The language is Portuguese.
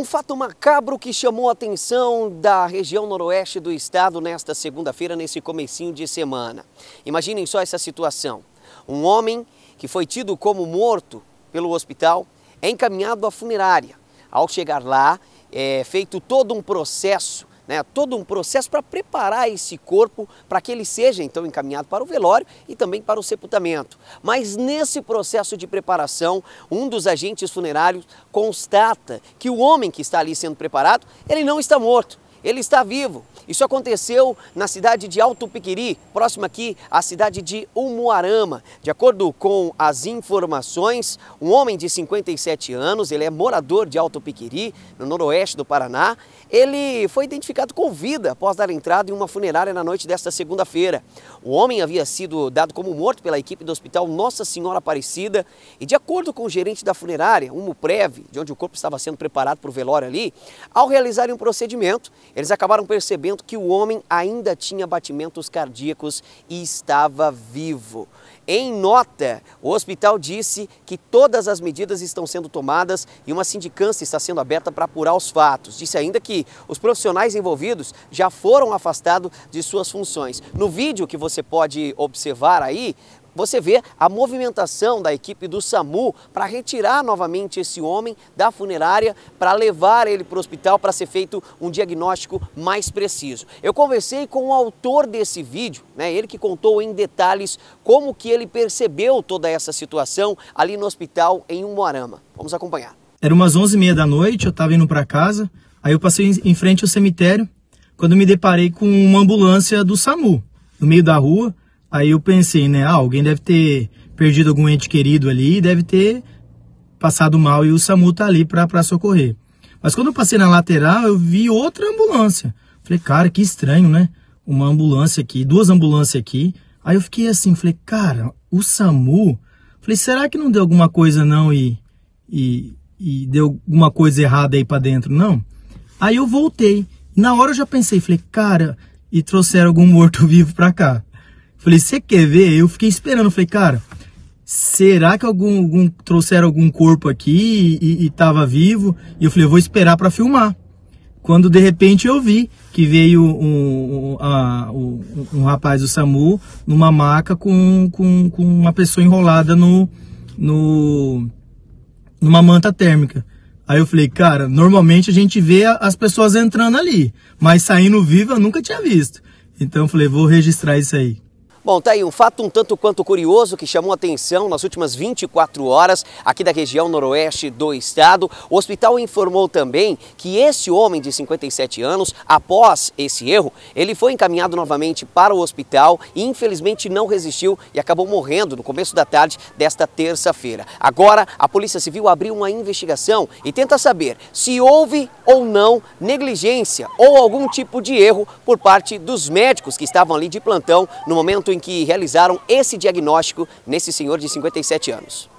Um fato macabro que chamou a atenção da região noroeste do estado nesta segunda-feira, nesse comecinho de semana. Imaginem só essa situação. Um homem que foi tido como morto pelo hospital é encaminhado à funerária. Ao chegar lá, é feito todo um processo né, todo um processo para preparar esse corpo para que ele seja então encaminhado para o velório e também para o sepultamento. Mas nesse processo de preparação, um dos agentes funerários constata que o homem que está ali sendo preparado, ele não está morto, ele está vivo. Isso aconteceu na cidade de Alto Piquiri, próximo aqui à cidade de Umuarama. De acordo com as informações, um homem de 57 anos, ele é morador de Alto Piquiri, no noroeste do Paraná. Ele foi identificado com vida após dar entrada em uma funerária na noite desta segunda-feira. O homem havia sido dado como morto pela equipe do hospital Nossa Senhora Aparecida e, de acordo com o gerente da funerária, Umuprev, de onde o corpo estava sendo preparado para o velório ali, ao realizarem um procedimento, eles acabaram percebendo que o homem ainda tinha batimentos cardíacos e estava vivo. Em nota, o hospital disse que todas as medidas estão sendo tomadas e uma sindicância está sendo aberta para apurar os fatos. Disse ainda que os profissionais envolvidos já foram afastados de suas funções. No vídeo que você pode observar aí, você vê a movimentação da equipe do SAMU para retirar novamente esse homem da funerária, para levar ele para o hospital para ser feito um diagnóstico mais preciso. Eu conversei com o autor desse vídeo, né, ele que contou em detalhes como que ele percebeu toda essa situação ali no hospital em Umuarama. Vamos acompanhar. Era umas 11h30 da noite, eu estava indo para casa, aí eu passei em frente ao cemitério, quando me deparei com uma ambulância do SAMU, no meio da rua, Aí eu pensei, né? Ah, alguém deve ter perdido algum ente querido ali e deve ter passado mal e o SAMU tá ali para socorrer. Mas quando eu passei na lateral, eu vi outra ambulância. Falei, cara, que estranho, né? Uma ambulância aqui, duas ambulâncias aqui. Aí eu fiquei assim, falei, cara, o SAMU. Falei, será que não deu alguma coisa não e, e, e deu alguma coisa errada aí para dentro? Não. Aí eu voltei. Na hora eu já pensei, falei, cara, e trouxeram algum morto-vivo para cá. Falei, você quer ver? Eu fiquei esperando, falei, cara, será que algum, algum trouxeram algum corpo aqui e, e tava vivo? E eu falei, eu vou esperar para filmar. Quando de repente eu vi que veio um, um, a, um, um rapaz do SAMU numa maca com, com, com uma pessoa enrolada no, no, numa manta térmica. Aí eu falei, cara, normalmente a gente vê as pessoas entrando ali, mas saindo viva eu nunca tinha visto. Então eu falei, vou registrar isso aí. Bom, tá aí um fato um tanto quanto curioso que chamou atenção nas últimas 24 horas aqui da região noroeste do estado. O hospital informou também que esse homem de 57 anos, após esse erro, ele foi encaminhado novamente para o hospital e infelizmente não resistiu e acabou morrendo no começo da tarde desta terça-feira. Agora, a Polícia Civil abriu uma investigação e tenta saber se houve ou não negligência ou algum tipo de erro por parte dos médicos que estavam ali de plantão no momento em em que realizaram esse diagnóstico nesse senhor de 57 anos.